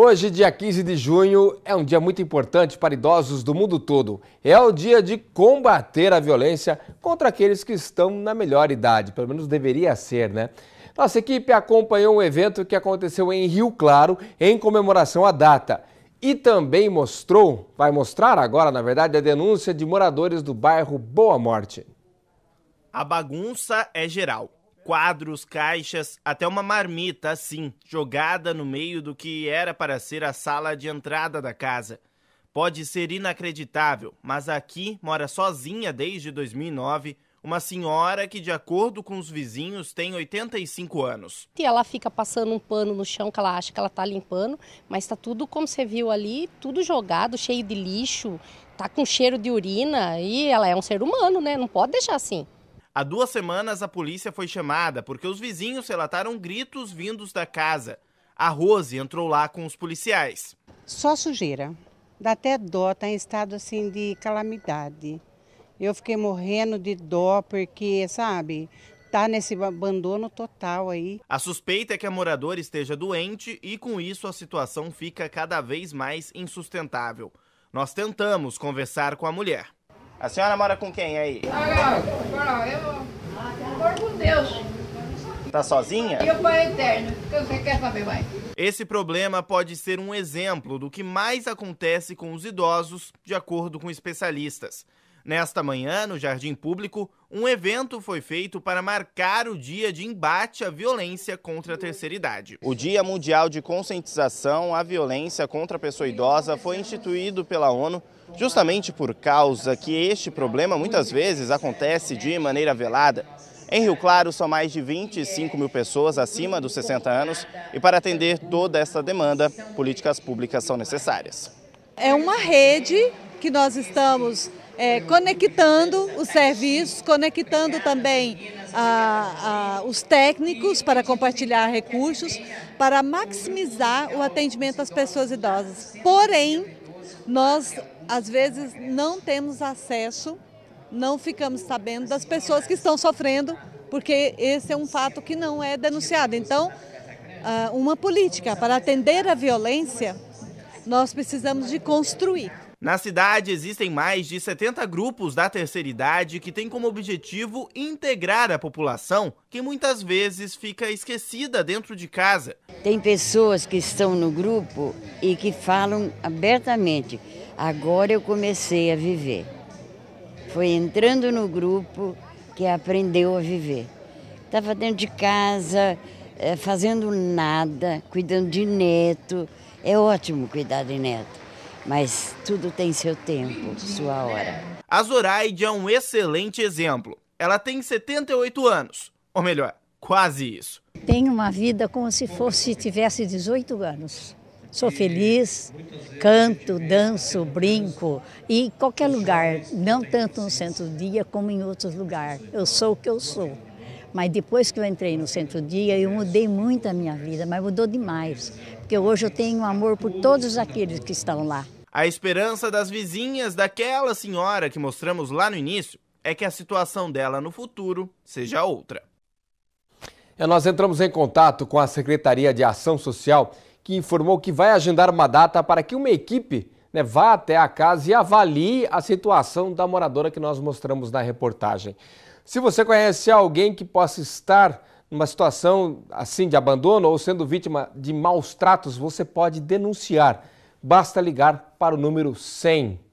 Hoje, dia 15 de junho, é um dia muito importante para idosos do mundo todo. É o dia de combater a violência contra aqueles que estão na melhor idade, pelo menos deveria ser, né? Nossa equipe acompanhou um evento que aconteceu em Rio Claro em comemoração à data. E também mostrou, vai mostrar agora, na verdade, a denúncia de moradores do bairro Boa Morte. A bagunça é geral quadros, caixas, até uma marmita assim, jogada no meio do que era para ser a sala de entrada da casa. Pode ser inacreditável, mas aqui mora sozinha desde 2009 uma senhora que, de acordo com os vizinhos, tem 85 anos. E ela fica passando um pano no chão que ela acha que ela está limpando, mas está tudo, como você viu ali, tudo jogado, cheio de lixo, está com cheiro de urina e ela é um ser humano, né? Não pode deixar assim. Há duas semanas, a polícia foi chamada porque os vizinhos relataram gritos vindos da casa. A Rose entrou lá com os policiais. Só sujeira. Dá até dó, tá em estado assim de calamidade. Eu fiquei morrendo de dó porque, sabe, tá nesse abandono total aí. A suspeita é que a moradora esteja doente e com isso a situação fica cada vez mais insustentável. Nós tentamos conversar com a mulher. A senhora mora com quem aí? agora ah, eu moro com Deus. Tá sozinha? E o Pai Eterno, o que você quer saber, mãe? Esse problema pode ser um exemplo do que mais acontece com os idosos, de acordo com especialistas. Nesta manhã, no Jardim Público, um evento foi feito para marcar o dia de embate à violência contra a terceira idade. O Dia Mundial de Conscientização à Violência contra a Pessoa Idosa foi instituído pela ONU justamente por causa que este problema muitas vezes acontece de maneira velada. Em Rio Claro, são mais de 25 mil pessoas acima dos 60 anos e para atender toda essa demanda, políticas públicas são necessárias. É uma rede que nós estamos é, conectando os serviços, conectando também a, a, os técnicos para compartilhar recursos, para maximizar o atendimento às pessoas idosas. Porém, nós às vezes não temos acesso, não ficamos sabendo das pessoas que estão sofrendo, porque esse é um fato que não é denunciado. Então, ah, uma política para atender a violência, nós precisamos de construir. Na cidade existem mais de 70 grupos da terceira idade que têm como objetivo integrar a população que muitas vezes fica esquecida dentro de casa. Tem pessoas que estão no grupo e que falam abertamente: agora eu comecei a viver. Foi entrando no grupo que aprendeu a viver. Estava dentro de casa, eh, fazendo nada, cuidando de neto. É ótimo cuidar de neto mas tudo tem seu tempo, sua hora. A Zoraide é um excelente exemplo. Ela tem 78 anos, ou melhor, quase isso. Tenho uma vida como se fosse tivesse 18 anos. Sou feliz, canto, danço, brinco e em qualquer lugar, não tanto no centro-dia como em outros lugares. Eu sou o que eu sou. Mas depois que eu entrei no centro-dia, eu mudei muito a minha vida, mas mudou demais. Porque hoje eu tenho amor por todos aqueles que estão lá. A esperança das vizinhas daquela senhora que mostramos lá no início é que a situação dela no futuro seja outra. É, nós entramos em contato com a Secretaria de Ação Social, que informou que vai agendar uma data para que uma equipe né, vá até a casa e avalie a situação da moradora que nós mostramos na reportagem. Se você conhece alguém que possa estar numa situação assim de abandono ou sendo vítima de maus tratos, você pode denunciar basta ligar para o número 100.